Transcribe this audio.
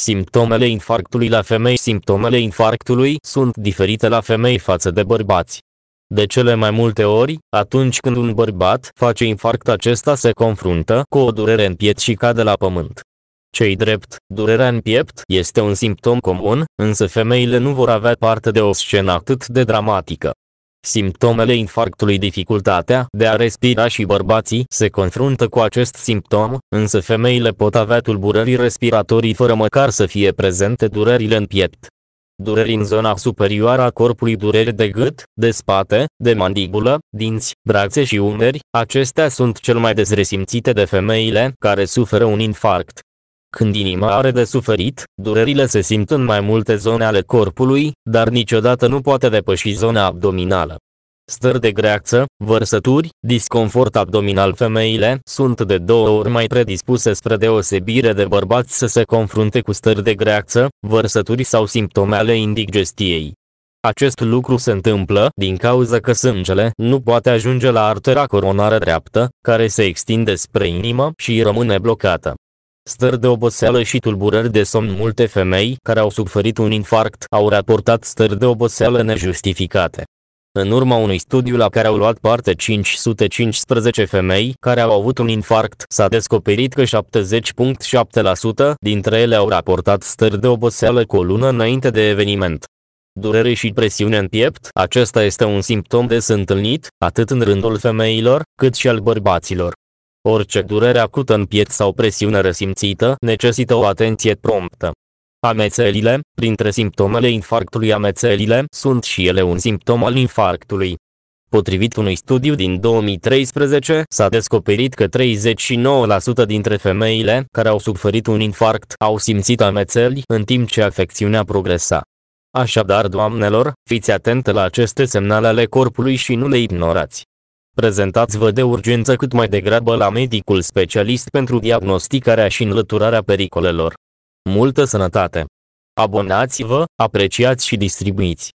Simptomele infarctului la femei Simptomele infarctului sunt diferite la femei față de bărbați. De cele mai multe ori, atunci când un bărbat face infarct acesta se confruntă cu o durere în piept și cade la pământ. Cei drept, durerea în piept este un simptom comun, însă femeile nu vor avea parte de o scenă atât de dramatică. Simptomele infarctului Dificultatea de a respira și bărbații se confruntă cu acest simptom, însă femeile pot avea tulburări respiratorii fără măcar să fie prezente durerile în piept. Dureri în zona superioară a corpului, dureri de gât, de spate, de mandibulă, dinți, brațe și umeri, acestea sunt cel mai des resimțite de femeile care suferă un infarct. Când inima are de suferit, durerile se simt în mai multe zone ale corpului, dar niciodată nu poate depăși zona abdominală. Stări de greață, vărsături, disconfort abdominal femeile sunt de două ori mai predispuse spre deosebire de bărbați să se confrunte cu stări de greață, vărsături sau simptome ale indigestiei. Acest lucru se întâmplă din cauza că sângele nu poate ajunge la artera coronară dreaptă, care se extinde spre inimă și rămâne blocată stări de oboseală și tulburări de somn. Multe femei care au suferit un infarct au raportat stări de oboseală nejustificate. În urma unui studiu la care au luat parte 515 femei care au avut un infarct, s-a descoperit că 70.7% dintre ele au raportat stări de oboseală cu o lună înainte de eveniment. Durere și presiune în piept, acesta este un simptom des întâlnit, atât în rândul femeilor, cât și al bărbaților. Orice durere acută în piept sau presiune resimțită necesită o atenție promptă. Amețelile, printre simptomele infarctului amețelile, sunt și ele un simptom al infarctului. Potrivit unui studiu din 2013, s-a descoperit că 39% dintre femeile care au suferit un infarct au simțit amețeli în timp ce afecțiunea progresa. Așadar, doamnelor, fiți atente la aceste semnale ale corpului și nu le ignorați. Prezentați-vă de urgență cât mai degrabă la medicul specialist pentru diagnosticarea și înlăturarea pericolelor. Multă sănătate! Abonați-vă, apreciați și distribuiți!